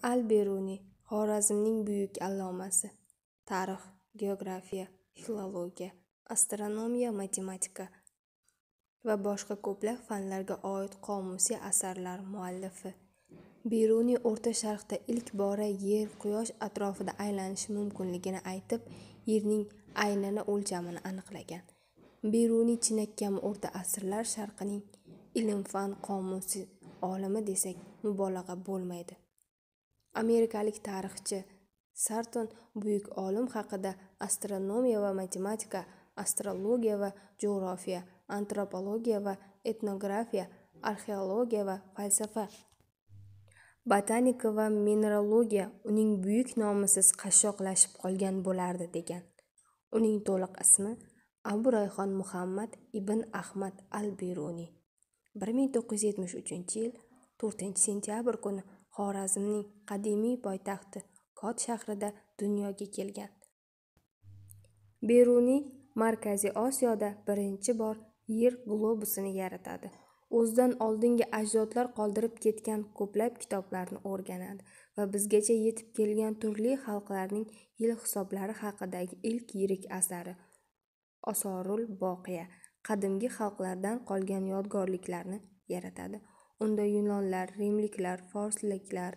al beruniy xorazmning buyuk allomasi tarix geografiya filologiya astronomiya matematika va boshqa ko'plab fanlarga oid qomusiy asarlar muallifi beruniy o'rta sharqda ilk bora yer quyosh atrofida aylanishi mumkinligini aytib yerning aylana o'lchamini aniqlagan beruniy chinakam o'rta asrlar sharqining ilm fan qomusiy olimi desak mubolag'a bo'lmaydi amerikalik tarixchi sarton buyuk olim haqida astronomiya va matematika astrologiya va jo'g'rofiya antropologiya va etnografiya arxeologiya va falsafa botanika va mineralogiya uning buyuk nomisiz qashshoqlashib qolgan bo'lardi degan uning to'liq ismi abu rayhon muhammad ibn ahmad al beruniy bir ming to'qqiz yuz yetmish uchinchi yil to'rtinchi sentyabr kuni xorazmning qadimiy poytaxti kot shahrida dunyoga kelgan beruniy markaziy osiyoda birinchi bor yer globusini yaratadi o'zidan oldingi ajdodlar qoldirib ketgan ko'plab kitoblarni o'rganadi va bizgacha yetib kelgan turli xalqlarning yil hisoblari haqidagi ilk yirik asari osorul Boqiya qadimgi xalqlardan qolgan yodgorliklarni yaratadi Unda yunonlar, rimliklar, forsliklar,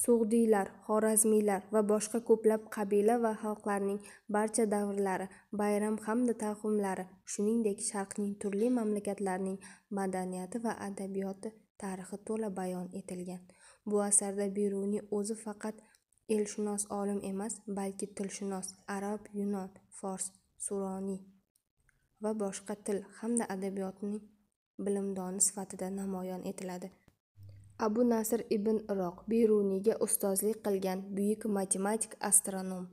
sug'diylar, xorazmiylar va boshqa ko'plab qabila va xalqlarning barcha davrlari, bayram hamda taqvimlari shuningdek, Sharqning turli mamlakatlarining madaniyati va adabiyoti tarixi to'la bayon etilgan. Bu asarda Beruniy o'zi faqat elshunos olim emas, balki tilshunos, arab, yunon, fors, suroniy va boshqa til hamda adabiyotning bilimdoni sifatida namoyon etiladi abu nasr ibn iroq beruniyga ustozlik qilgan buyuk matematik astronom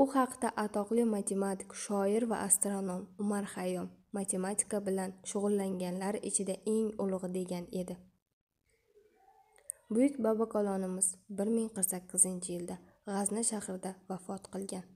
u haqda atoqli matematik shoir va astronom umar hayom matematika bilan shug'ullanganlar ichida eng ulug'i degan edi buyuk bobokalonimiz bir ming qirq sakkizinchi yilda g'azni shahrida vafot qilgan